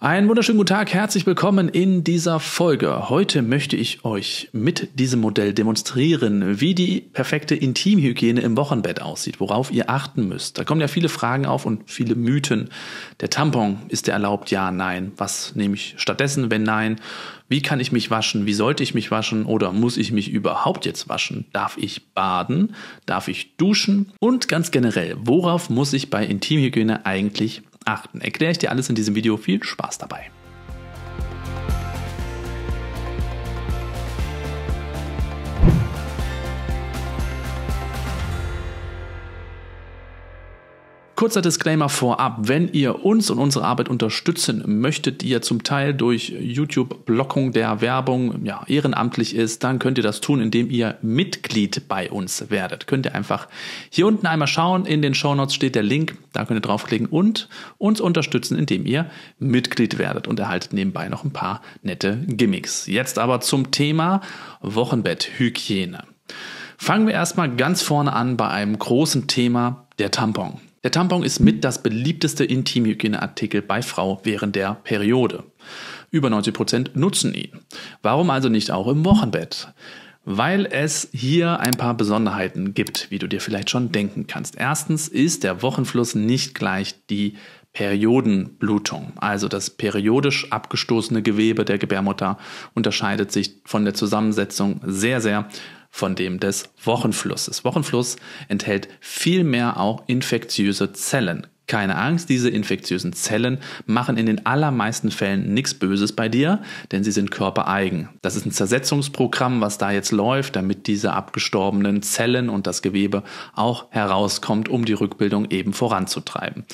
Einen wunderschönen guten Tag, herzlich willkommen in dieser Folge. Heute möchte ich euch mit diesem Modell demonstrieren, wie die perfekte Intimhygiene im Wochenbett aussieht, worauf ihr achten müsst. Da kommen ja viele Fragen auf und viele Mythen. Der Tampon, ist der erlaubt? Ja, nein. Was nehme ich stattdessen, wenn nein? Wie kann ich mich waschen? Wie sollte ich mich waschen? Oder muss ich mich überhaupt jetzt waschen? Darf ich baden? Darf ich duschen? Und ganz generell, worauf muss ich bei Intimhygiene eigentlich achten. Erkläre ich dir alles in diesem Video. Viel Spaß dabei. Kurzer Disclaimer vorab, wenn ihr uns und unsere Arbeit unterstützen möchtet, die ja zum Teil durch YouTube-Blockung der Werbung ja, ehrenamtlich ist, dann könnt ihr das tun, indem ihr Mitglied bei uns werdet. Könnt ihr einfach hier unten einmal schauen, in den Show Notes steht der Link, da könnt ihr draufklicken und uns unterstützen, indem ihr Mitglied werdet und erhaltet nebenbei noch ein paar nette Gimmicks. Jetzt aber zum Thema Wochenbetthygiene. Fangen wir erstmal ganz vorne an bei einem großen Thema, der Tampon. Der Tampon ist mit das beliebteste Intimhygieneartikel bei Frau während der Periode. Über 90% Prozent nutzen ihn. Warum also nicht auch im Wochenbett? Weil es hier ein paar Besonderheiten gibt, wie du dir vielleicht schon denken kannst. Erstens ist der Wochenfluss nicht gleich die Periodenblutung, also das periodisch abgestoßene Gewebe der Gebärmutter, unterscheidet sich von der Zusammensetzung sehr, sehr von dem des Wochenflusses. Wochenfluss enthält vielmehr auch infektiöse Zellen. Keine Angst, diese infektiösen Zellen machen in den allermeisten Fällen nichts Böses bei dir, denn sie sind körpereigen. Das ist ein Zersetzungsprogramm, was da jetzt läuft, damit diese abgestorbenen Zellen und das Gewebe auch herauskommt, um die Rückbildung eben voranzutreiben.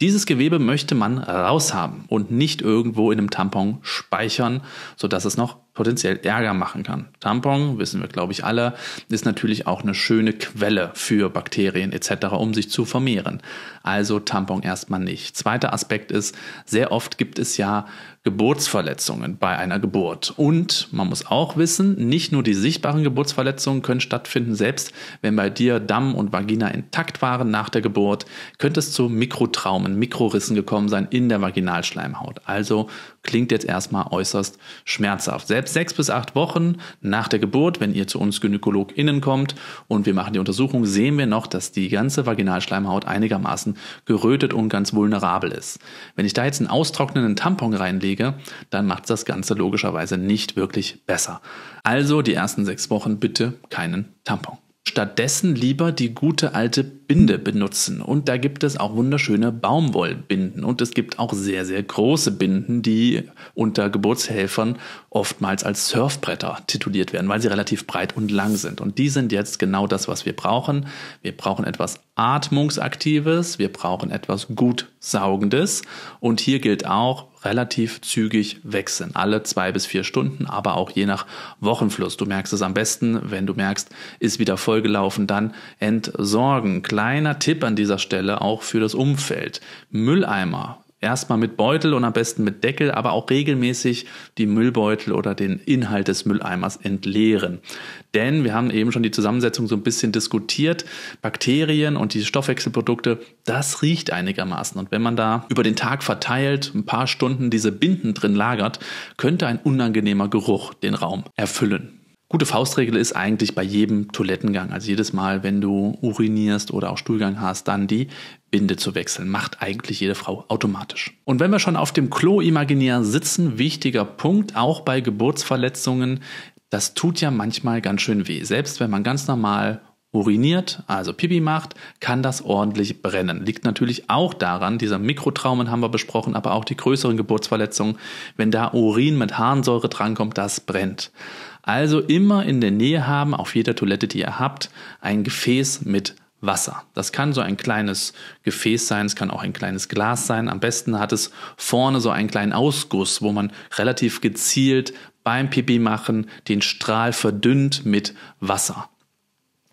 Dieses Gewebe möchte man raushaben und nicht irgendwo in einem Tampon speichern, sodass es noch potenziell Ärger machen kann. Tampon, wissen wir glaube ich alle, ist natürlich auch eine schöne Quelle für Bakterien etc., um sich zu vermehren. Also Tampon erstmal nicht. Zweiter Aspekt ist, sehr oft gibt es ja Geburtsverletzungen bei einer Geburt. Und man muss auch wissen, nicht nur die sichtbaren Geburtsverletzungen können stattfinden. Selbst wenn bei dir Damm und Vagina intakt waren nach der Geburt, könnte es zu Mikrotraumen, Mikrorissen gekommen sein in der Vaginalschleimhaut. Also klingt jetzt erstmal äußerst schmerzhaft. Selbst sechs bis acht Wochen nach der Geburt, wenn ihr zu uns GynäkologInnen kommt und wir machen die Untersuchung, sehen wir noch, dass die ganze Vaginalschleimhaut einigermaßen gerötet und ganz vulnerabel ist. Wenn ich da jetzt einen austrocknenden Tampon reinlege, lege, dann macht das Ganze logischerweise nicht wirklich besser. Also die ersten sechs Wochen bitte keinen Tampon stattdessen lieber die gute alte Binde benutzen. Und da gibt es auch wunderschöne Baumwollbinden. Und es gibt auch sehr, sehr große Binden, die unter Geburtshelfern oftmals als Surfbretter tituliert werden, weil sie relativ breit und lang sind. Und die sind jetzt genau das, was wir brauchen. Wir brauchen etwas Atmungsaktives, wir brauchen etwas gut saugendes. Und hier gilt auch, relativ zügig wechseln. Alle zwei bis vier Stunden, aber auch je nach Wochenfluss. Du merkst es am besten, wenn du merkst, ist wieder vollgelaufen, dann entsorgen. Kleiner Tipp an dieser Stelle auch für das Umfeld. Mülleimer Erstmal mit Beutel und am besten mit Deckel, aber auch regelmäßig die Müllbeutel oder den Inhalt des Mülleimers entleeren. Denn wir haben eben schon die Zusammensetzung so ein bisschen diskutiert. Bakterien und die Stoffwechselprodukte, das riecht einigermaßen. Und wenn man da über den Tag verteilt, ein paar Stunden diese Binden drin lagert, könnte ein unangenehmer Geruch den Raum erfüllen gute Faustregel ist eigentlich bei jedem Toilettengang, also jedes Mal, wenn du urinierst oder auch Stuhlgang hast, dann die Binde zu wechseln. Macht eigentlich jede Frau automatisch. Und wenn wir schon auf dem Klo imaginär sitzen, wichtiger Punkt, auch bei Geburtsverletzungen, das tut ja manchmal ganz schön weh. Selbst wenn man ganz normal uriniert, also Pipi macht, kann das ordentlich brennen. Liegt natürlich auch daran, dieser Mikrotraumen haben wir besprochen, aber auch die größeren Geburtsverletzungen, wenn da Urin mit Harnsäure drankommt, das brennt. Also immer in der Nähe haben, auf jeder Toilette, die ihr habt, ein Gefäß mit Wasser. Das kann so ein kleines Gefäß sein, es kann auch ein kleines Glas sein. Am besten hat es vorne so einen kleinen Ausguss, wo man relativ gezielt beim Pipi machen den Strahl verdünnt mit Wasser.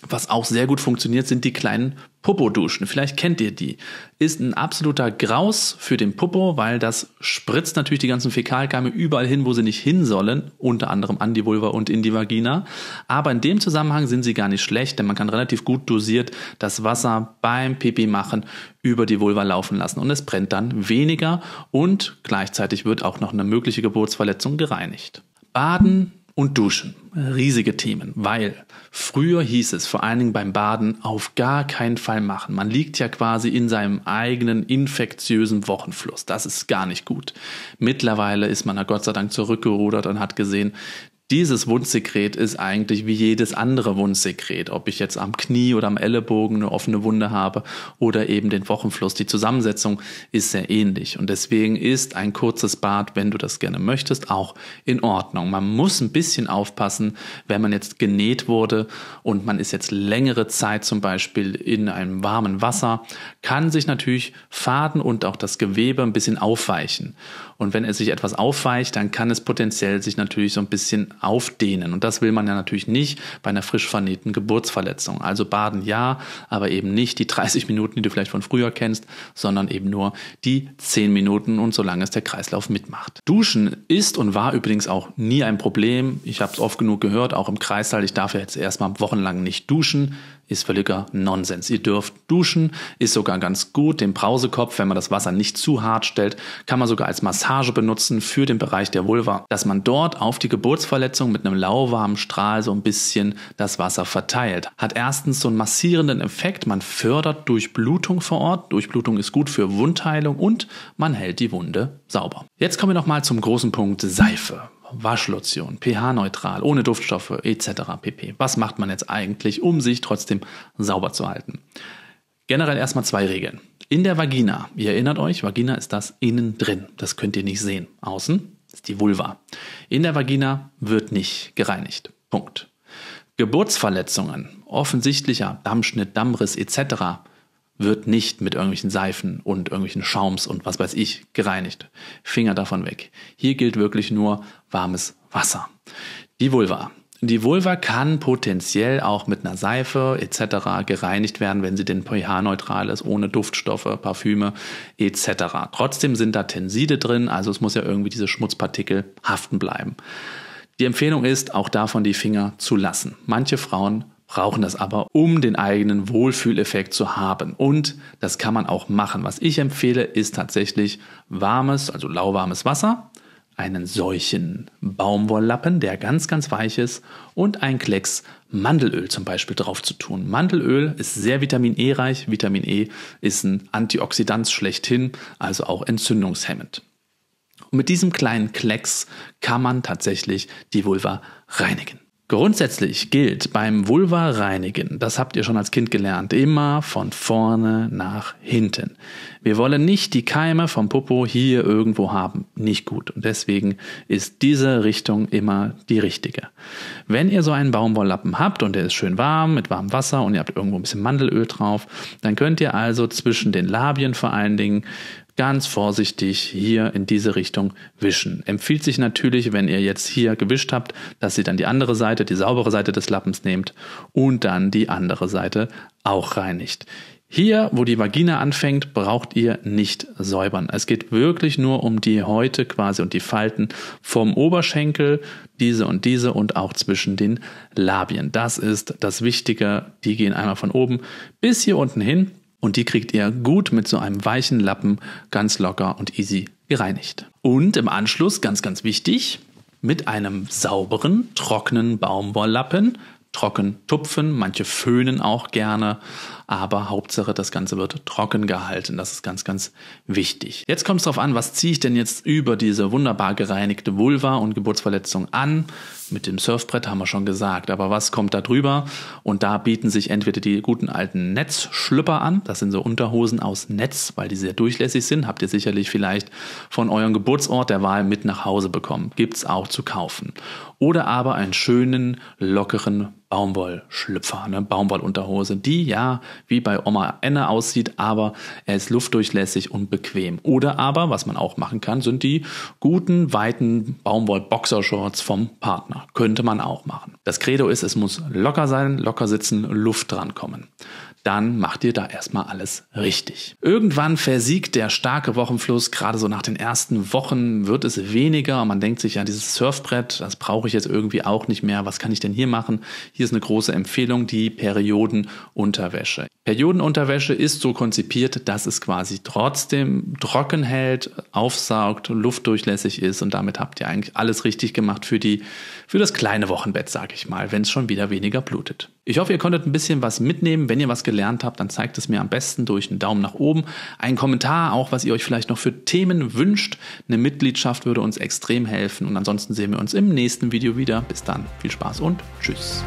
Was auch sehr gut funktioniert, sind die kleinen Popo-Duschen. Vielleicht kennt ihr die. Ist ein absoluter Graus für den Popo, weil das spritzt natürlich die ganzen Fäkalkeime überall hin, wo sie nicht hin sollen, unter anderem an die Vulva und in die Vagina. Aber in dem Zusammenhang sind sie gar nicht schlecht, denn man kann relativ gut dosiert das Wasser beim Pipi machen über die Vulva laufen lassen und es brennt dann weniger und gleichzeitig wird auch noch eine mögliche Geburtsverletzung gereinigt. Baden und Duschen. Riesige Themen, weil früher hieß es vor allen Dingen beim Baden auf gar keinen Fall machen. Man liegt ja quasi in seinem eigenen infektiösen Wochenfluss. Das ist gar nicht gut. Mittlerweile ist man da Gott sei Dank zurückgerudert und hat gesehen, dieses Wundsekret ist eigentlich wie jedes andere Wundsekret, ob ich jetzt am Knie oder am Ellenbogen eine offene Wunde habe oder eben den Wochenfluss. Die Zusammensetzung ist sehr ähnlich und deswegen ist ein kurzes Bad, wenn du das gerne möchtest, auch in Ordnung. Man muss ein bisschen aufpassen, wenn man jetzt genäht wurde und man ist jetzt längere Zeit zum Beispiel in einem warmen Wasser, kann sich natürlich Faden und auch das Gewebe ein bisschen aufweichen. Und wenn es sich etwas aufweicht, dann kann es potenziell sich natürlich so ein bisschen aufdehnen. Und das will man ja natürlich nicht bei einer frisch vernähten Geburtsverletzung. Also baden ja, aber eben nicht die 30 Minuten, die du vielleicht von früher kennst, sondern eben nur die 10 Minuten und solange es der Kreislauf mitmacht. Duschen ist und war übrigens auch nie ein Problem. Ich habe es oft genug gehört, auch im Kreissaal. Ich darf ja jetzt erstmal wochenlang nicht duschen ist völliger Nonsens. Ihr dürft duschen, ist sogar ganz gut. Den Brausekopf, wenn man das Wasser nicht zu hart stellt, kann man sogar als Massage benutzen für den Bereich der Vulva. Dass man dort auf die Geburtsverletzung Luftverletzung mit einem lauwarmen Strahl so ein bisschen das Wasser verteilt. Hat erstens so einen massierenden Effekt, man fördert Durchblutung vor Ort. Durchblutung ist gut für Wundheilung und man hält die Wunde sauber. Jetzt kommen wir nochmal zum großen Punkt Seife. Waschlotion, pH-neutral, ohne Duftstoffe etc. pp. Was macht man jetzt eigentlich, um sich trotzdem sauber zu halten? Generell erstmal zwei Regeln. In der Vagina, ihr erinnert euch, Vagina ist das innen drin. Das könnt ihr nicht sehen. Außen ist die Vulva. In der Vagina wird nicht gereinigt. Punkt. Geburtsverletzungen, offensichtlicher Dammschnitt, Dammriss etc. wird nicht mit irgendwelchen Seifen und irgendwelchen Schaums und was weiß ich gereinigt. Finger davon weg. Hier gilt wirklich nur warmes Wasser. Die Vulva die Vulva kann potenziell auch mit einer Seife etc. gereinigt werden, wenn sie denn pH-neutral ist, ohne Duftstoffe, Parfüme etc. Trotzdem sind da Tenside drin, also es muss ja irgendwie diese Schmutzpartikel haften bleiben. Die Empfehlung ist, auch davon die Finger zu lassen. Manche Frauen brauchen das aber, um den eigenen Wohlfühleffekt zu haben. Und das kann man auch machen. Was ich empfehle, ist tatsächlich warmes, also lauwarmes Wasser einen solchen Baumwolllappen, der ganz, ganz weich ist, und ein Klecks Mandelöl zum Beispiel drauf zu tun. Mandelöl ist sehr Vitamin E reich. Vitamin E ist ein Antioxidant schlechthin, also auch entzündungshemmend. Und mit diesem kleinen Klecks kann man tatsächlich die Vulva reinigen. Grundsätzlich gilt beim Vulva reinigen, das habt ihr schon als Kind gelernt, immer von vorne nach hinten. Wir wollen nicht die Keime vom Popo hier irgendwo haben, nicht gut und deswegen ist diese Richtung immer die richtige. Wenn ihr so einen Baumwolllappen habt und der ist schön warm mit warmem Wasser und ihr habt irgendwo ein bisschen Mandelöl drauf, dann könnt ihr also zwischen den Labien vor allen Dingen ganz vorsichtig hier in diese Richtung wischen. Empfiehlt sich natürlich, wenn ihr jetzt hier gewischt habt, dass ihr dann die andere Seite, die saubere Seite des Lappens nehmt und dann die andere Seite auch reinigt. Hier, wo die Vagina anfängt, braucht ihr nicht säubern. Es geht wirklich nur um die Häute quasi und die Falten vom Oberschenkel, diese und diese und auch zwischen den Labien. Das ist das Wichtige. Die gehen einmal von oben bis hier unten hin und die kriegt ihr gut mit so einem weichen Lappen ganz locker und easy gereinigt. Und im Anschluss, ganz, ganz wichtig, mit einem sauberen, trockenen Baumwolllappen trocken tupfen, manche föhnen auch gerne, aber Hauptsache das Ganze wird trocken gehalten. Das ist ganz, ganz wichtig. Jetzt kommt es darauf an, was ziehe ich denn jetzt über diese wunderbar gereinigte Vulva und Geburtsverletzung an? Mit dem Surfbrett haben wir schon gesagt, aber was kommt da drüber? Und da bieten sich entweder die guten alten Netzschlüpper an, das sind so Unterhosen aus Netz, weil die sehr durchlässig sind, habt ihr sicherlich vielleicht von eurem Geburtsort der Wahl mit nach Hause bekommen. Gibt's auch zu kaufen. Oder aber einen schönen, lockeren Baumwollschlüpfer, ne? Baumwollunterhose, die ja wie bei Oma Enne aussieht, aber er ist luftdurchlässig und bequem. Oder aber, was man auch machen kann, sind die guten, weiten Baumwoll-Boxershorts vom Partner. Könnte man auch machen. Das Credo ist, es muss locker sein, locker sitzen, Luft dran kommen dann macht ihr da erstmal alles richtig. Irgendwann versiegt der starke Wochenfluss, gerade so nach den ersten Wochen wird es weniger man denkt sich, ja, dieses Surfbrett, das brauche ich jetzt irgendwie auch nicht mehr, was kann ich denn hier machen? Hier ist eine große Empfehlung, die Periodenunterwäsche. Periodenunterwäsche ist so konzipiert, dass es quasi trotzdem trocken hält, aufsaugt, luftdurchlässig ist und damit habt ihr eigentlich alles richtig gemacht für die für das kleine Wochenbett, sage ich mal, wenn es schon wieder weniger blutet. Ich hoffe, ihr konntet ein bisschen was mitnehmen. Wenn ihr was gelernt habt, dann zeigt es mir am besten durch einen Daumen nach oben, einen Kommentar, auch was ihr euch vielleicht noch für Themen wünscht. Eine Mitgliedschaft würde uns extrem helfen. Und ansonsten sehen wir uns im nächsten Video wieder. Bis dann, viel Spaß und tschüss.